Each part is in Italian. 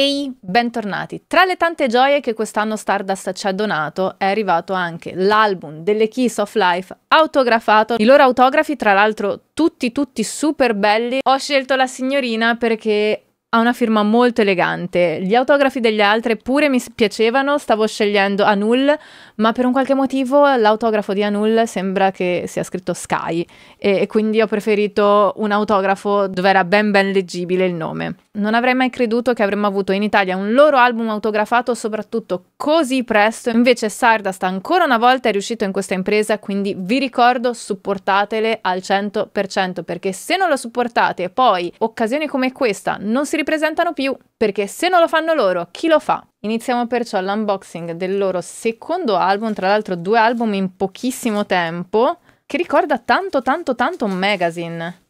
Ehi, bentornati! Tra le tante gioie che quest'anno Stardust ci ha donato è arrivato anche l'album delle Kiss of Life autografato. I loro autografi, tra l'altro, tutti tutti super belli. Ho scelto la signorina perché ha una firma molto elegante. Gli autografi delle altre pure mi piacevano, stavo scegliendo Anul, ma per un qualche motivo l'autografo di Anul sembra che sia scritto Sky e, e quindi ho preferito un autografo dove era ben ben leggibile il nome. Non avrei mai creduto che avremmo avuto in Italia un loro album autografato soprattutto così presto, invece Sardast ancora una volta è riuscito in questa impresa, quindi vi ricordo supportatele al 100% perché se non lo supportate poi occasioni come questa non si ripresentano più, perché se non lo fanno loro, chi lo fa? Iniziamo perciò l'unboxing del loro secondo album, tra l'altro due album in pochissimo tempo, che ricorda tanto tanto tanto un magazine.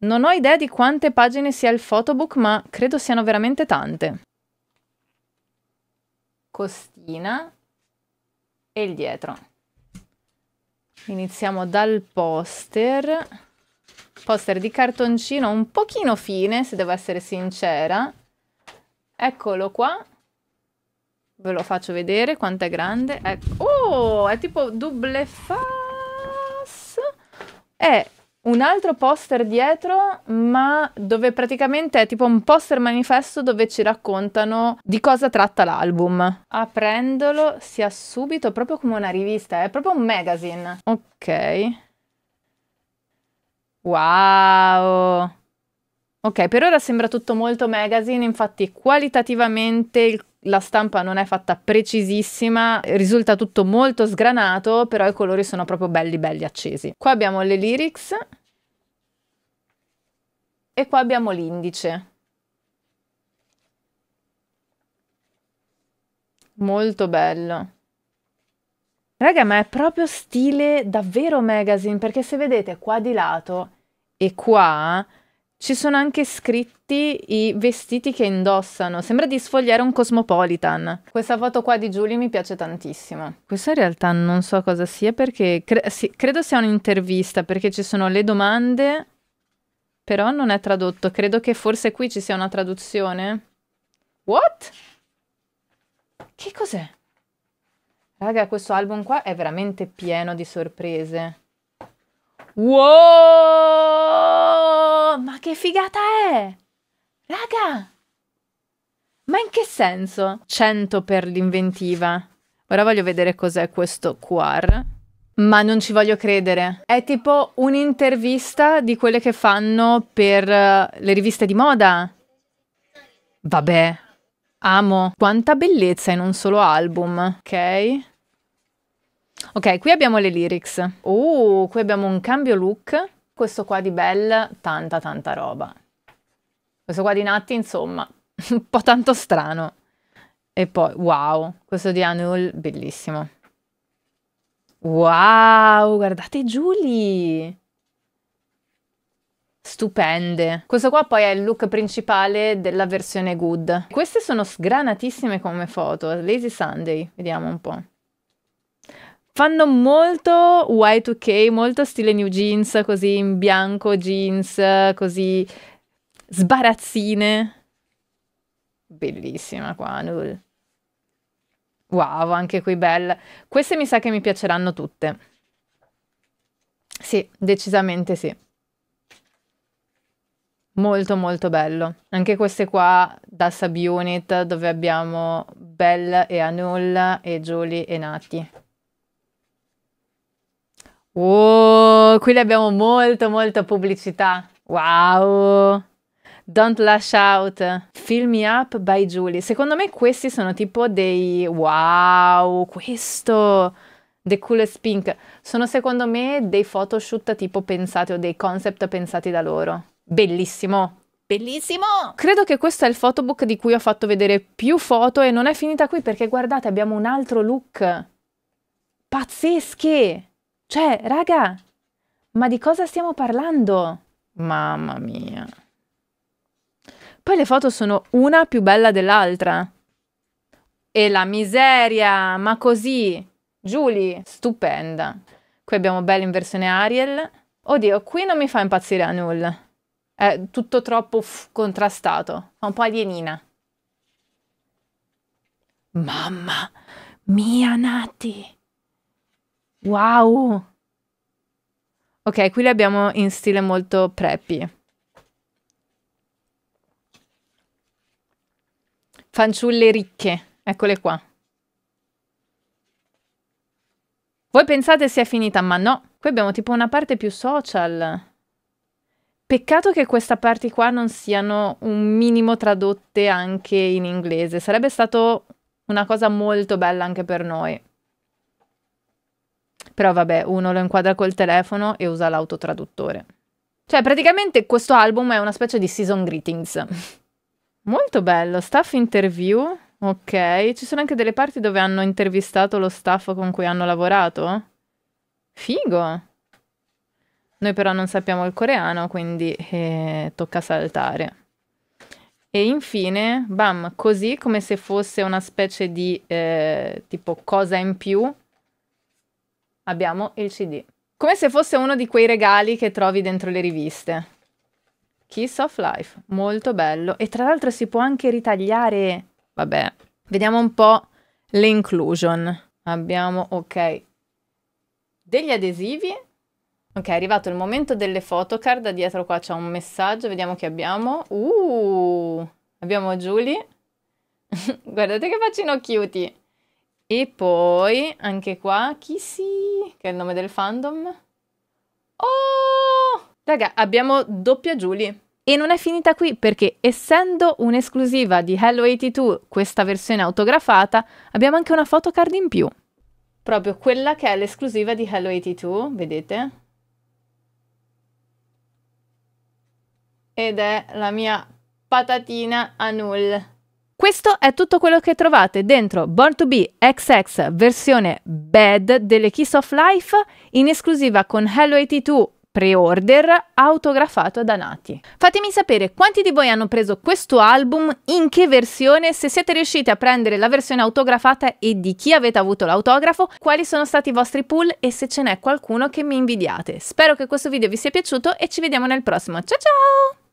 Non ho idea di quante pagine sia il photobook, ma credo siano veramente tante. Costina e il dietro. Iniziamo dal poster poster di cartoncino un pochino fine, se devo essere sincera. Eccolo qua. Ve lo faccio vedere quanto è grande. Ecco. Oh, è tipo double face. È un altro poster dietro, ma dove praticamente è tipo un poster manifesto dove ci raccontano di cosa tratta l'album. Aprendolo si ha subito proprio come una rivista, è proprio un magazine. Ok. Wow! Ok, per ora sembra tutto molto magazine, infatti qualitativamente il la stampa non è fatta precisissima, risulta tutto molto sgranato, però i colori sono proprio belli belli accesi. Qua abbiamo le lyrics e qua abbiamo l'indice. Molto bello. Raga, ma è proprio stile davvero magazine, perché se vedete qua di lato e qua ci sono anche scritti i vestiti che indossano. Sembra di sfogliare un cosmopolitan. Questa foto qua di Giulia mi piace tantissimo. Questa in realtà non so cosa sia perché cre sì, credo sia un'intervista perché ci sono le domande, però non è tradotto. Credo che forse qui ci sia una traduzione. What? Che cos'è? Raga, questo album qua è veramente pieno di sorprese. Wow! Ma che figata è! Raga! Ma in che senso? 100 per l'inventiva. Ora voglio vedere cos'è questo QR. Ma non ci voglio credere. È tipo un'intervista di quelle che fanno per eh, le riviste di moda. Vabbè, amo. Quanta bellezza in un solo album, ok? Ok, qui abbiamo le lyrics. Uh, qui abbiamo un cambio look. Questo qua di Bell, tanta tanta roba. Questo qua di Natti, insomma, un po' tanto strano. E poi, wow, questo di Anul, bellissimo. Wow, guardate Julie! Stupende. Questo qua poi è il look principale della versione good. Queste sono sgranatissime come foto. Lazy Sunday, vediamo un po' fanno molto Y2K, molto stile new jeans, così in bianco jeans, così sbarazzine. Bellissima qua, Noodle. Wow, anche qui bella. Queste mi sa che mi piaceranno tutte. Sì, decisamente sì. Molto molto bello. Anche queste qua da subunit dove abbiamo Belle e Anul e Julie e Nati. Oh, qui abbiamo molto molta pubblicità. Wow! Don't Lash Out, Fill Me Up by Julie. Secondo me questi sono tipo dei wow, questo The Coolest Pink. Sono secondo me dei photoshoot tipo pensati o dei concept pensati da loro. Bellissimo. Bellissimo! Credo che questo è il photobook di cui ho fatto vedere più foto e non è finita qui perché guardate abbiamo un altro look. Pazzesche! Cioè, raga, ma di cosa stiamo parlando? Mamma mia. Poi le foto sono una più bella dell'altra. E la miseria, ma così. Julie, stupenda. Qui abbiamo Belle in versione Ariel. Oddio, qui non mi fa impazzire a nulla. È tutto troppo contrastato. Fa un po' alienina. Mamma mia, Nati. Wow! Ok, qui le abbiamo in stile molto preppy. Fanciulle ricche, eccole qua. Voi pensate sia finita, ma no. Qui abbiamo tipo una parte più social. Peccato che questa parte qua non siano un minimo tradotte anche in inglese. Sarebbe stato una cosa molto bella anche per noi. Però vabbè, uno lo inquadra col telefono e usa l'autotraduttore. Cioè, praticamente questo album è una specie di season greetings. Molto bello, staff interview. Ok, ci sono anche delle parti dove hanno intervistato lo staff con cui hanno lavorato. Figo. Noi però non sappiamo il coreano, quindi eh, tocca saltare. E infine, bam, così come se fosse una specie di eh, tipo cosa in più, abbiamo il CD. Come se fosse uno di quei regali che trovi dentro le riviste. Kiss of Life, molto bello. E tra l'altro si può anche ritagliare... Vabbè, vediamo un po' le inclusion. Abbiamo, ok, degli adesivi. Ok, è arrivato il momento delle photocard. Dietro qua c'è un messaggio. Vediamo che abbiamo. Uh, abbiamo Julie. Guardate che faccino cutie. E poi, anche qua, Kissy, che è il nome del fandom. Oh! Raga, abbiamo doppia Julie. E non è finita qui perché essendo un'esclusiva di Hello 82, questa versione autografata, abbiamo anche una photocard in più. Proprio quella che è l'esclusiva di Hello 82, vedete? Ed è la mia patatina a null. Questo è tutto quello che trovate dentro Born to Be XX versione Bad delle Kiss of Life in esclusiva con Hello 82 pre-order autografato da Nati. Fatemi sapere quanti di voi hanno preso questo album, in che versione, se siete riusciti a prendere la versione autografata e di chi avete avuto l'autografo, quali sono stati i vostri pull e se ce n'è qualcuno che mi invidiate. Spero che questo video vi sia piaciuto e ci vediamo nel prossimo. Ciao ciao!